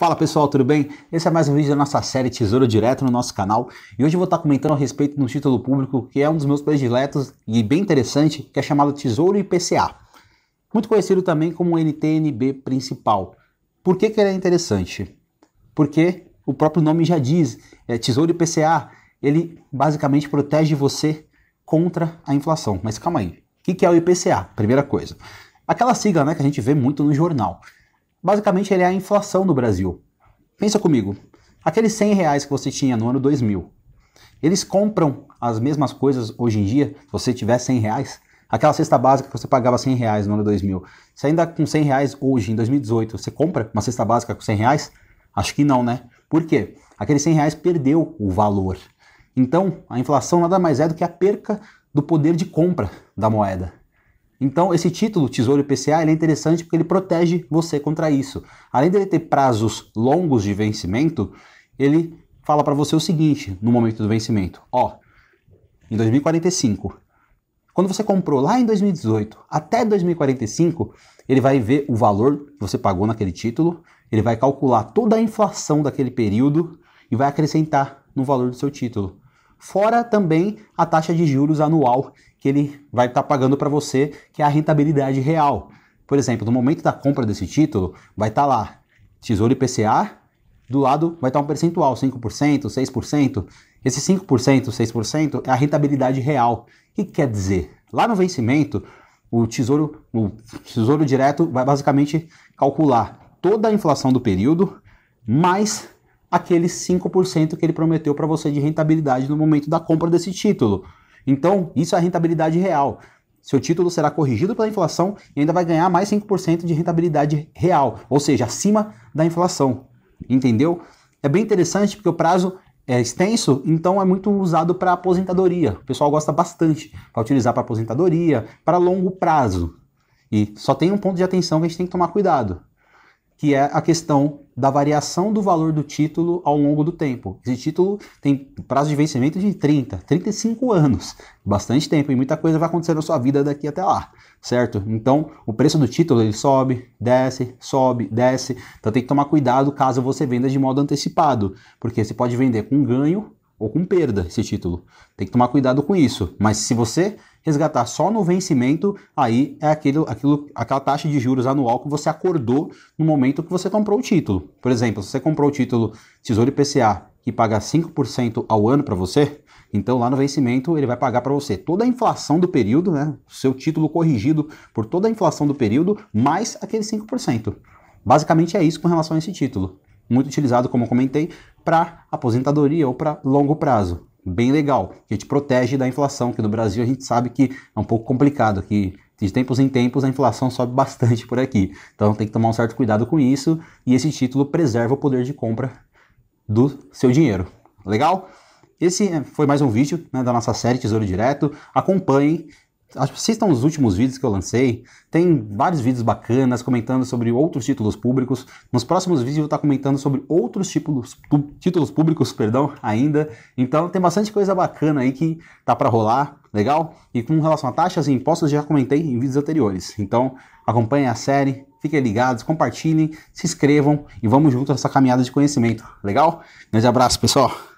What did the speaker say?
Fala pessoal, tudo bem? Esse é mais um vídeo da nossa série Tesouro Direto no nosso canal e hoje eu vou estar comentando a respeito de um título público que é um dos meus prediletos e bem interessante, que é chamado Tesouro IPCA, muito conhecido também como NTNB principal. Por que, que ele é interessante? Porque o próprio nome já diz, é, Tesouro IPCA, ele basicamente protege você contra a inflação. Mas calma aí, o que, que é o IPCA? Primeira coisa, aquela sigla né, que a gente vê muito no jornal basicamente ele é a inflação do Brasil. Pensa comigo, aqueles 100 reais que você tinha no ano 2000, eles compram as mesmas coisas hoje em dia, se você tiver 100 reais? Aquela cesta básica que você pagava 100 reais no ano 2000, se ainda com 100 reais hoje, em 2018, você compra uma cesta básica com 100 reais? Acho que não, né? Por quê? Aqueles 100 reais perdeu o valor. Então, a inflação nada mais é do que a perca do poder de compra da moeda. Então, esse título, Tesouro IPCA, é interessante porque ele protege você contra isso. Além dele ter prazos longos de vencimento, ele fala para você o seguinte no momento do vencimento: ó, em 2045, quando você comprou lá em 2018 até 2045, ele vai ver o valor que você pagou naquele título, ele vai calcular toda a inflação daquele período e vai acrescentar no valor do seu título fora também a taxa de juros anual que ele vai estar tá pagando para você, que é a rentabilidade real. Por exemplo, no momento da compra desse título, vai estar tá lá Tesouro IPCA, do lado vai estar tá um percentual, 5%, 6%. Esse 5%, 6% é a rentabilidade real. O que quer dizer? Lá no vencimento, o Tesouro, o Tesouro Direto vai basicamente calcular toda a inflação do período mais aqueles 5% que ele prometeu para você de rentabilidade no momento da compra desse título. Então, isso é a rentabilidade real. Seu título será corrigido pela inflação e ainda vai ganhar mais 5% de rentabilidade real, ou seja, acima da inflação. Entendeu? É bem interessante porque o prazo é extenso, então é muito usado para aposentadoria. O pessoal gosta bastante para utilizar para aposentadoria, para longo prazo. E só tem um ponto de atenção que a gente tem que tomar cuidado que é a questão da variação do valor do título ao longo do tempo. Esse título tem prazo de vencimento de 30, 35 anos, bastante tempo e muita coisa vai acontecer na sua vida daqui até lá, certo? Então, o preço do título ele sobe, desce, sobe, desce. Então tem que tomar cuidado caso você venda de modo antecipado, porque você pode vender com ganho ou com perda esse título. Tem que tomar cuidado com isso. Mas se você resgatar só no vencimento, aí é aquilo, aquilo, aquela taxa de juros anual que você acordou no momento que você comprou o título. Por exemplo, se você comprou o título Tesouro IPCA, que paga 5% ao ano para você, então lá no vencimento ele vai pagar para você toda a inflação do período, né? Seu título corrigido por toda a inflação do período, mais aquele 5%. Basicamente é isso com relação a esse título. Muito utilizado, como eu comentei, para aposentadoria ou para longo prazo bem legal, que te protege da inflação, que no Brasil a gente sabe que é um pouco complicado, que de tempos em tempos a inflação sobe bastante por aqui. Então tem que tomar um certo cuidado com isso e esse título preserva o poder de compra do seu dinheiro. Legal? Esse eh, foi mais um vídeo né, da nossa série Tesouro Direto. Acompanhem Acho que vocês estão nos últimos vídeos que eu lancei, tem vários vídeos bacanas comentando sobre outros títulos públicos. Nos próximos vídeos eu vou estar comentando sobre outros títulos, títulos públicos, perdão, ainda. Então tem bastante coisa bacana aí que tá para rolar, legal? E com relação a taxas e impostos já comentei em vídeos anteriores. Então acompanhem a série, fiquem ligados, compartilhem, se inscrevam e vamos junto nessa caminhada de conhecimento, legal? Grande abraço, pessoal!